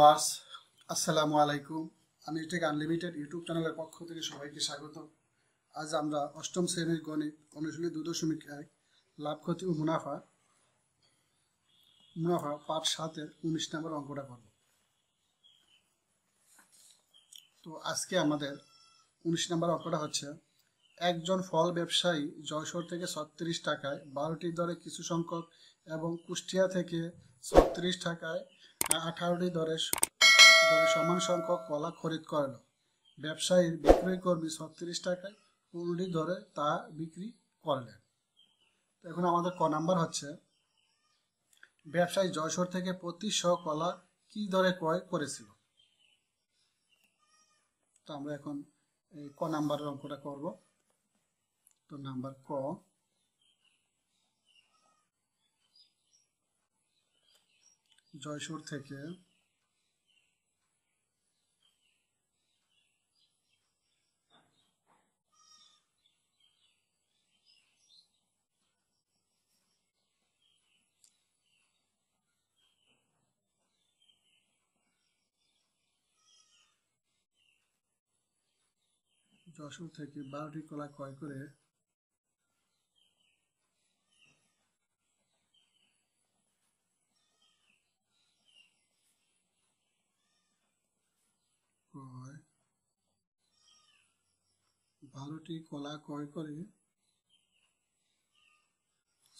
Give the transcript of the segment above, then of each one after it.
viewers আসসালামু আলাইকুম আমি টেক আনলিমিটেড ইউটিউব চ্যানেলের পক্ষ থেকে সবাইকে স্বাগত আজ আমরা অষ্টম শ্রেণীর গণিত অনুশীলনী দু দশমিক এক লাভ ক্ষতি ও মুনাফা মুনাফা পাঠ সাতের উনিশ নম্বর অঙ্কটা করব তো আজকে আমাদের উনিশ নম্বর অঙ্কটা হচ্ছে একজন ফল ব্যবসায়ী জয়সর থেকে ছত্রিশ টাকায় বারোটির দরে কিছু সংখ্যক এবং কুষ্টিয়া থেকে ছত্রিশ টাকায় আঠারোটি দরে দরে সমান সংখ্যক কলা খরিদ করল ব্যবসায়ীর বিক্রয় কর্মী ছত্রিশ টাকায় পনেরোটি দরে তা বিক্রি করলেন তো এখন আমাদের ক নাম্বার হচ্ছে ব্যবসায়ী যশোর থেকে পঁচিশশো কলা কি দরে ক্রয় করেছিল তো আমরা এখন ক নাম্বারের অঙ্কটা করব তো নাম্বার ক জয়সুর থেকে যশোর থেকে বারোটি কলা ক্রয় করে বারোটি কলা ক্রয় করে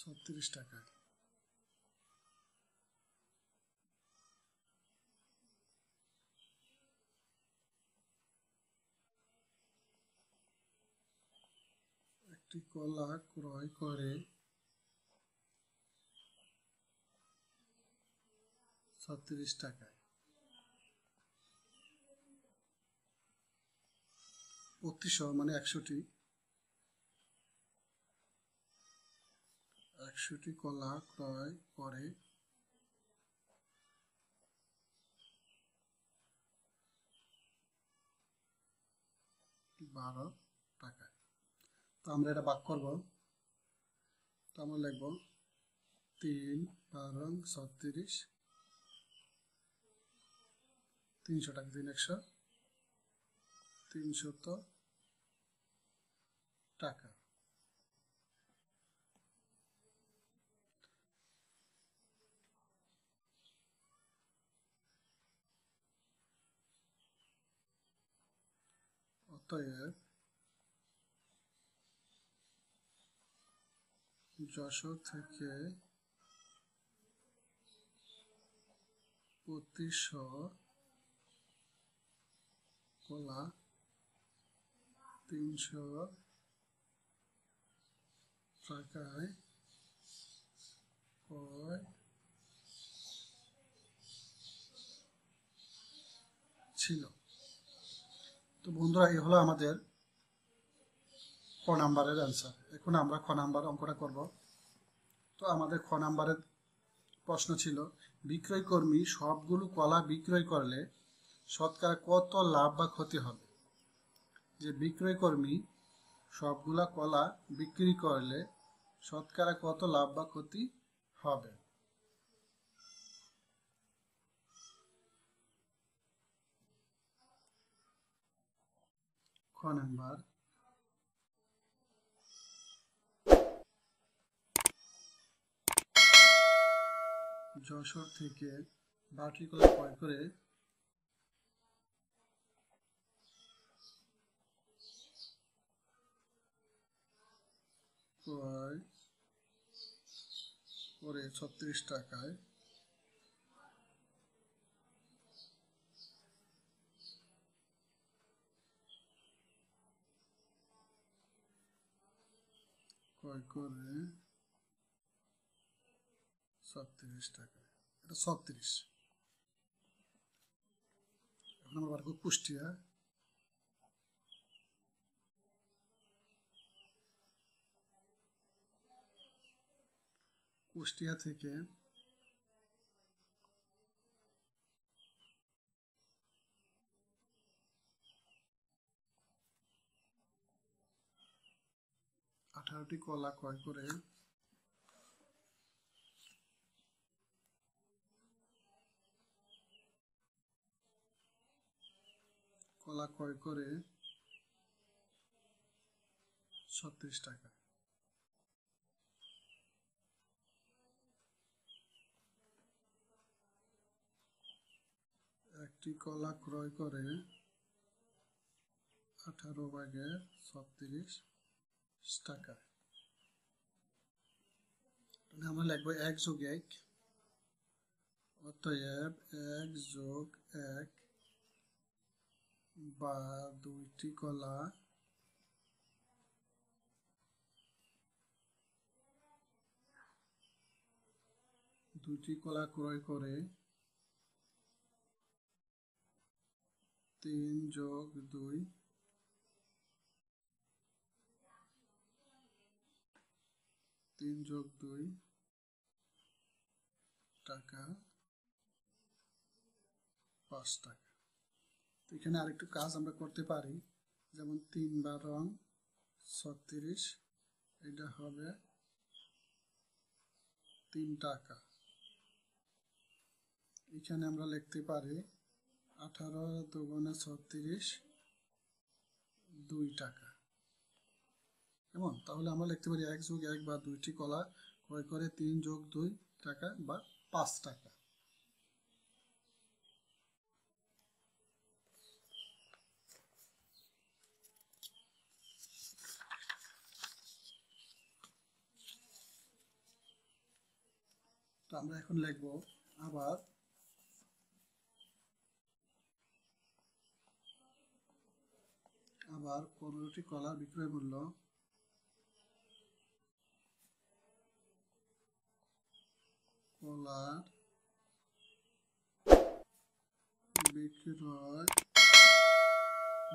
ছত্রিশ টাকায় একটি কলা ক্রয় করে ছত্রিশ টাকায় বত্রিশশো মানে একশোটি একশোটি কলা ক্রয় করে বারো টাকা তো আমরা এটা বাক করব তো আমরা লিখব তিন বারো ছত্রিশ তিনশো টাকা তিন একশো তিনশত টাকা অতএব যশোর থেকে পঁচিশশো কলা তিনশো টাকায় ছিল তো বন্ধুরা এই হলো আমাদের খ নাম্বারের অ্যান্সার এখন আমরা খ নাম্বার অঙ্কটা করব তো আমাদের খ নাম্বারের প্রশ্ন ছিল বিক্রয়কর্মী সবগুলো কলা বিক্রয় করলে শতকরা কত লাভ বা ক্ষতি হবে যে বিক্রয়কর্মী সবগুলা কলা বিক্রি করলে শতকরা কত লাভ বা ক্ষতি হবে যশোর থেকে কলা ক্রয় করে ক্রয় করে ছত্রিশ টাকায় ক্রয় করে ছত্রিশ টাকায় এটা ছত্রিশ এখন আমরা বার কুষ্টিয়া থেকে আঠারোটি কলা ক্রয় করে কলা ক্রয় করে ছত্রিশ টাকা একটি কলা ক্রয় করে আঠারো ভাগে ছত্রিশ টাকা আমরা লিখবো এক যোগ এক অতএব এক যোগ এক বা দুইটি কলা দুইটি কলা ক্রয় করে তিন যোগ দুই তিন যোগ দুই টাকা পাঁচ টাকা তো এখানে আরেকটু কাজ আমরা করতে পারি যেমন তিন বা রং ছত্রিশ এটা হবে তিন টাকা এখানে আমরা লিখতে পারি আঠারো দুগুণে ছত্রিশ দুই টাকা কেমন তাহলে আমরা লিখতে পারি এক যোগ এক বা দুইটি কলা ক্রয় করে তিন যোগ দুই টাকা বা পাঁচ টাকা তো আমরা এখন লিখব আবার আবার পনেরোটি কলার বিক্রয় মূল্য কলার বিক্রয়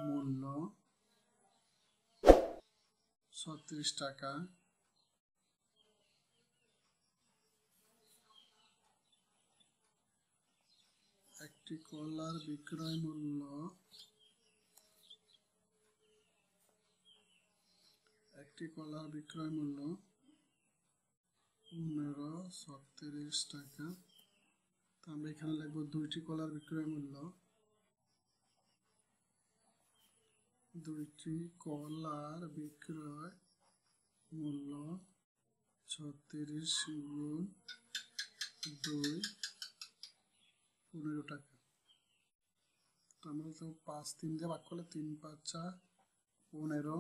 মূল্য ছত্রিশ টাকা একটি কলার বিক্রয় মূল্য একটি কলা বিক্রয় মূল্য পনেরো সত্তিরিশ টাকা তো আমরা এখানে লিখব দুইটি কলার বিক্রয় মূল্য দুইটি কলার বিক্রয় মূল্য ছত্রিশ গুণ দুই পনেরো টাকা তো আমরা তো পাঁচ তিন দিয়ে ভাগ করলে তিন পাঁচ চা পনেরো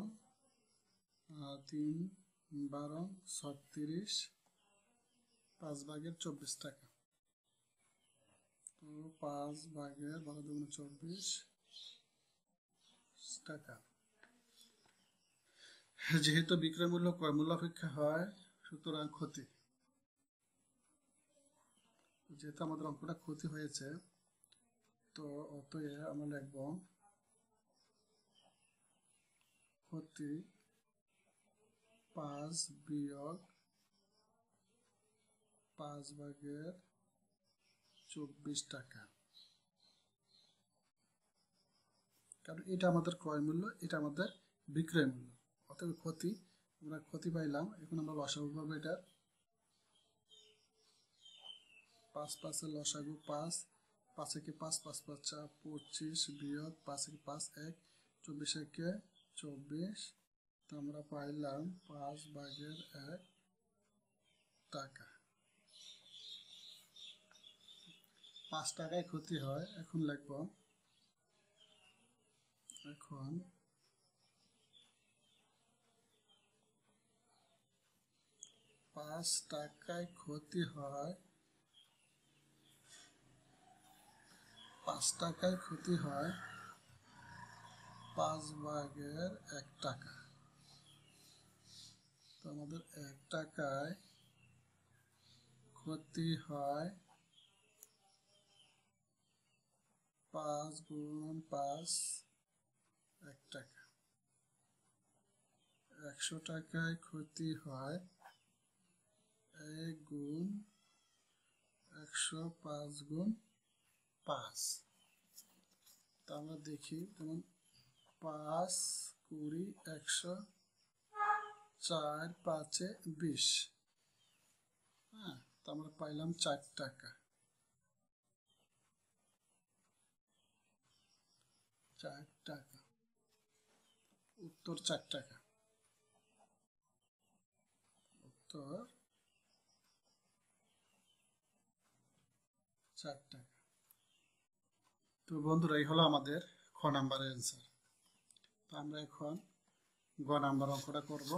তিন বারো ছত্রিশ পাঁচ ভাগের চব্বিশ টাকা তো পাঁচ ভাগের বারো দুগুণ চব্বিশ টাকা যেহেতু বিক্রয় মূল্য ক্রয় অপেক্ষা হয় সুতরাং ক্ষতি যেহেতু আমাদের অঙ্কটা ক্ষতি হয়েছে তো অতএব আমরা লিখব ক্ষতি পাঁচ বিয়োগ পাঁচ ভাগের চব্বিশ টাকা কারণ এটা আমাদের ক্রয় মূল্য এটা আমাদের বিক্রয় মূল্য অতএব ক্ষতি আমরা ক্ষতি পাইলাম এখন আমরা লসাগু পাবো এটার পাঁচ পাঁচের লসাগু পাঁচ পাঁচ একে পাঁচ পাঁচ পাঁচ চার পঁচিশ বিয়োগ পাঁচ একে পাঁচ এক চব্বিশ একে চব্বিশ আমরা পাইলাম পাঁচ ভাগের এক টাকা পাঁচ টাকায় ক্ষতি হয় এখন লিখব এখন পাঁচ টাকায় ক্ষতি হয় পাঁচ টাকায় ক্ষতি হয় পাঁচ ভাগের এক টাকা তো আমাদের এক টাকায় ক্ষতি হয় পাঁচ গুণ পাঁচ এক টাকা একশো টাকায় ক্ষতি হয় এক গুণ একশো পাঁচ গুণ পাঁচ তা আমরা দেখি যেমন পাঁচ কুড়ি একশো চার পাঁচে বিশ হ্যাঁ তো আমরা পাইলাম চার টাকা চার টাকা উত্তর চার টাকা উত্তর চার টাকা তো বন্ধুরা এই হলো আমাদের খ নাম্বারের অ্যান্সার তো আমরা এখন গ নাম্বার অঙ্কটা করবো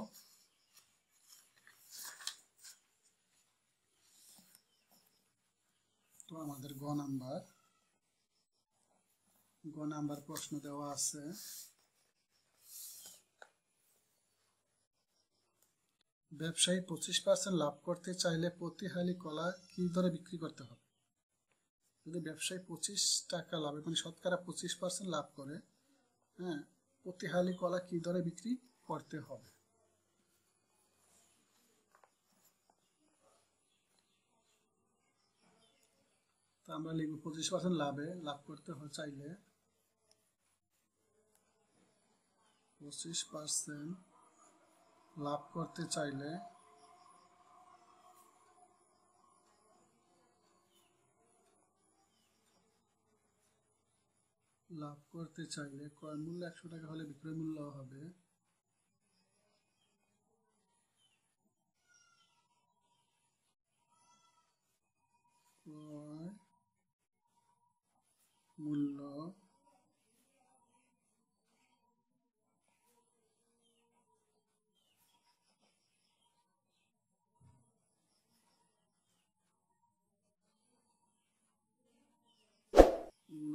আমাদের গ নাম্বার গ নাম্বার প্রশ্ন দেওয়া আছে ব্যবসায়ী পঁচিশ পার্সেন্ট লাভ করতে চাইলে প্রতি হালি কলা কি দরে বিক্রি করতে হবে যদি ব্যবসায়ী পঁচিশ টাকা লাভ মানে শতকরা পঁচিশ পার্সেন্ট লাভ করে হ্যাঁ প্রতি হালি কলা কি দরে বিক্রি করতে হবে তো আমরা লিখব পঁচিশ পার্সেন্ট লাভে লাভ করতে চাইলে পঁচিশ পার্সেন্ট লাভ করতে চাইলে লাভ করতে চাইলে ক্রয় মূল্য একশো টাকা হলে বিক্রয় মূল্য হবে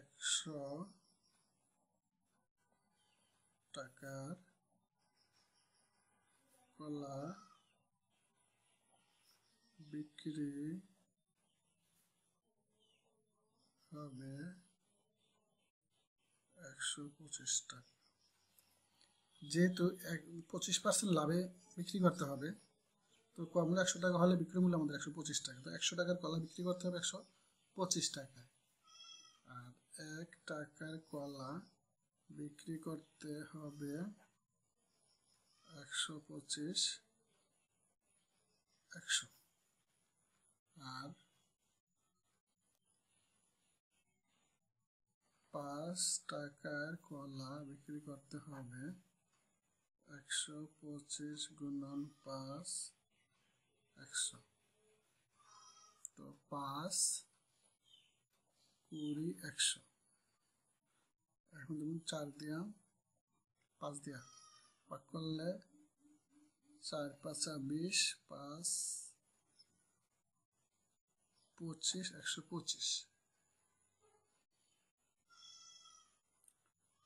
একশো টাকার কলা বিক্রি হবে একশো পঁচিশ টাকা যেহেতু এক পঁচিশ পার্সেন্ট লাভে বিক্রি করতে হবে তো কমলা একশো টাকা হলে বিক্রি মূল্য আমাদের একশো পঁচিশ টাকা তো একশো টাকার কলা বিক্রি করতে হবে একশো পঁচিশ টাকা এক টাকার কলা বিক্রি করতে হবে একশো পঁচিশ একশো আর পাঁচ টাকার কলা বিক্রি করতে হবে একশো পঁচিশ গুণন পাঁচ একশো তো পাঁচ কুড়ি একশো এখন দেখুন চার দিয়া পাঁচ দিয়া ভাগ করলে চার পাঁচ বিশ পাঁচ পঁচিশ একশো পঁচিশ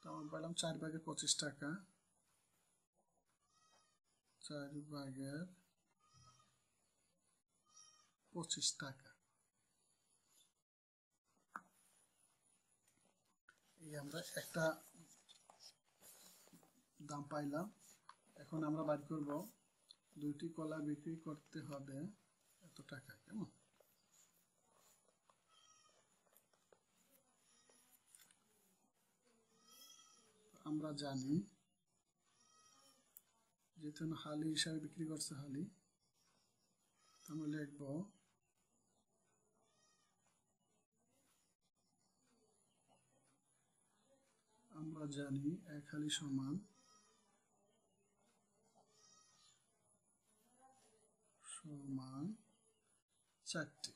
তো আমরা চার ব্যাগে পঁচিশ টাকা চার ভাগের পঁচিশ টাকা আমরা একটা দাম পাইলাম এখন আমরা বার করব দুইটি কলা বিক্রি করতে হবে এত টাকা কেমন আমরা জানি যেহেতু হালি হিসাবে বিক্রি করছে হালি আমরা লিখবো আমরা জানি এক হালি সমান সমান চারটি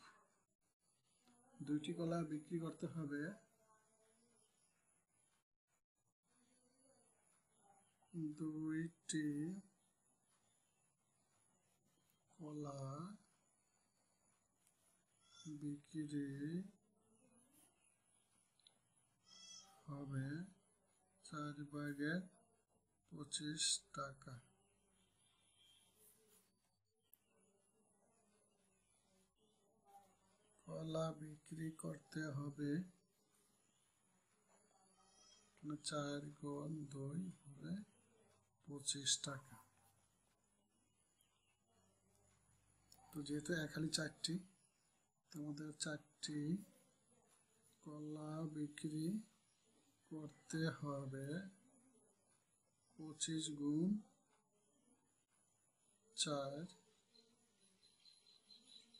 দুইটি কলা বিক্রি করতে হবে দুইটি কলা বিক্রি হবে চার ব্যাগের পঁচিশ টাকা কলা বিক্রি করতে হবে চার গোল দই হবে পঁচিশ টাকা তো যেহেতু একালি চারটি তো আমাদের চারটি কলা বিক্রি করতে হবে পঁচিশ গুণ চার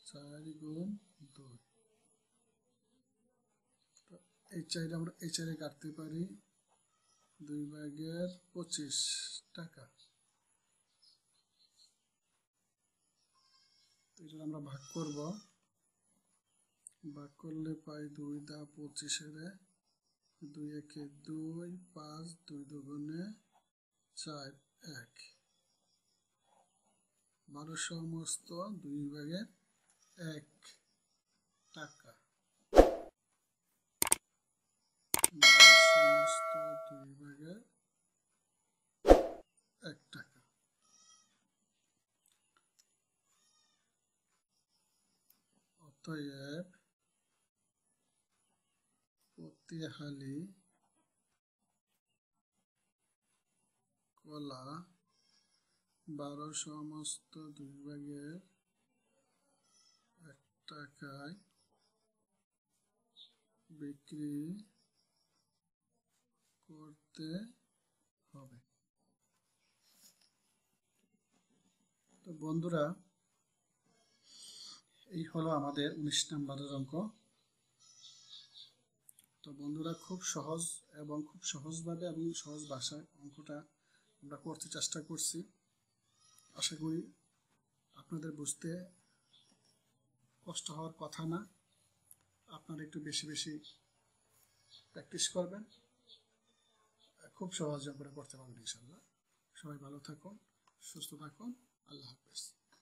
চার গুণ দুই এই চাইটা আমরা এই চাইরে কাটতে পারি দুই ভাগের পঁচিশ টাকা এটা আমরা ভাগ করব ভাগ করলে পাই দুই দা পঁচিশের দুই একে দুই পাঁচ দুই দুগুণে চার এক বারো সমস্ত দুই ভাগের এক টাকা সমস্ত দুই ভাগের এক টাকা অতএব শক্তিশালী কলা বারো সমস্ত দুর্ভাগের এক টাকায় বিক্রি করতে হবে তো বন্ধুরা এই হলো আমাদের উনিশ নম্বরের অঙ্ক তো বন্ধুরা খুব সহজ এবং খুব সহজভাবে এবং সহজ ভাষায় অঙ্কটা আমরা করতে চেষ্টা করছি আশা করি আপনাদের বুঝতে কষ্ট হওয়ার কথা না আপনারা একটু বেশি বেশি প্র্যাকটিস করবেন খুব সহজ আমরা করতে পারবেন ইনশাল্লাহ সবাই ভালো থাকুন সুস্থ থাকুন আল্লাহ হাফেজ